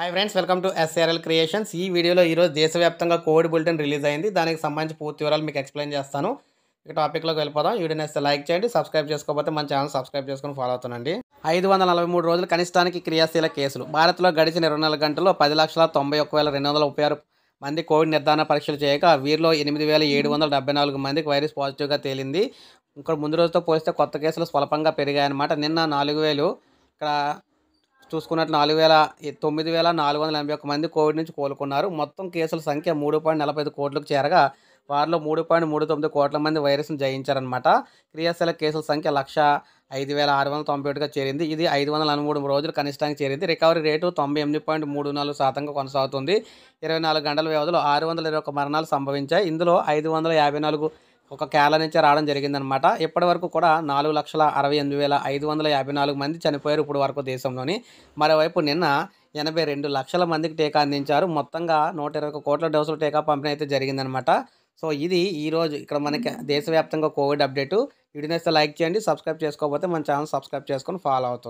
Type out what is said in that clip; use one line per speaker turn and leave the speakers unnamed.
hi friends welcome to SRL creations ఈ వీడియోలో ఈరోజు దేశవ్యాప్తంగా కోవిడ్ బులెటిన్ రిలీజ్ అయింది దానికి సంబంధించి పూర్తి వివరాలు మీకు ఎక్స్ప్లెయిన్ చేస్తాను ఇక టాపిక్లోకి వెళ్ళిపోదాం వీడియో నేస్తే లైక్ చేయండి సబ్స్క్రైబ్ చేసుకోకపోతే మన ఛానల్ సబ్స్క్రైబ్ చేసుకుని ఫాలో అవుతుందండి ఐదు వందల నలభై మూడు రోజులు కనిష్టానికి క్రియాశీల కేసులు భారత్లో గడిచిన ఇరవై నాలుగు గంటల్లో పది లక్షల తొంభై ఒక్క వేల రెండు వందల ముప్పై ఆరు మంది కోవిడ్ నిర్ధారణ పరీక్షలు చేయక వీరిలో ఎనిమిది వేల ఏడు వందల డెబ్బై నాలుగు మందికి వైరస్ పాజిటివ్గా తేలింది ఇక్కడ ముందు రోజుతో పోలిస్తే కొత్త కేసులు స్వల్పంగా పెరిగాయన్నమాట నిన్న నాలుగు వేలు ఇక్కడ చూసుకున్నట్లు నాలుగు వేల తొమ్మిది వేల నాలుగు వందల ఎనభై ఒక్క మంది కోవిడ్ నుంచి కోలుకున్నారు మొత్తం కేసుల సంఖ్య మూడు పాయింట్ నలభై ఐదు కోట్లకు చేరగా వారిలో మూడు పాయింట్ మూడు తొమ్మిది కోట్ల మంది వైరస్ను జయించారనమాట క్రియాశీల కేసుల సంఖ్య లక్ష ఐదు వేల ఆరు వందల తొంభై ఒకటిగా చేరింది ఇది ఐదు వందల మూడు రోజులు కనిష్టానికి చేరింది రికవరీ రేటు తొంభై ఎనిమిది పాయింట్ మూడు నాలుగు శాతంగా కొనసాగుతుంది ఇరవై నాలుగు గంటల వ్యవధిలో ఆరు వందల ఇరవై ఒక మరణాలు సంభవించాయి ఇందులో ఐదు వందల యాభై నాలుగు ఒక క్యాల నుంచి రావడం జరిగిందనమాట ఇప్పటి వరకు కూడా నాలుగు లక్షల అరవై ఎనిమిది వేల ఐదు వందల యాభై నాలుగు మంది చనిపోయారు ఇప్పుడు వరకు దేశంలోని మరోవైపు నిన్న ఎనభై రెండు లక్షల మందికి టీకా అందించారు మొత్తంగా నూట ఇరవై కోట్ల డోసులు టీకా పంపిణీ అయితే జరిగిందనమాట సో ఇది ఈరోజు ఇక్కడ మనకి దేశవ్యాప్తంగా కోవిడ్ అప్డేటు వీడియోస్ లైక్ చేయండి సబ్స్క్రైబ్ చేసుకోకపోతే మన ఛానల్ సబ్స్క్రైబ్ చేసుకొని ఫాలో అవుతుంది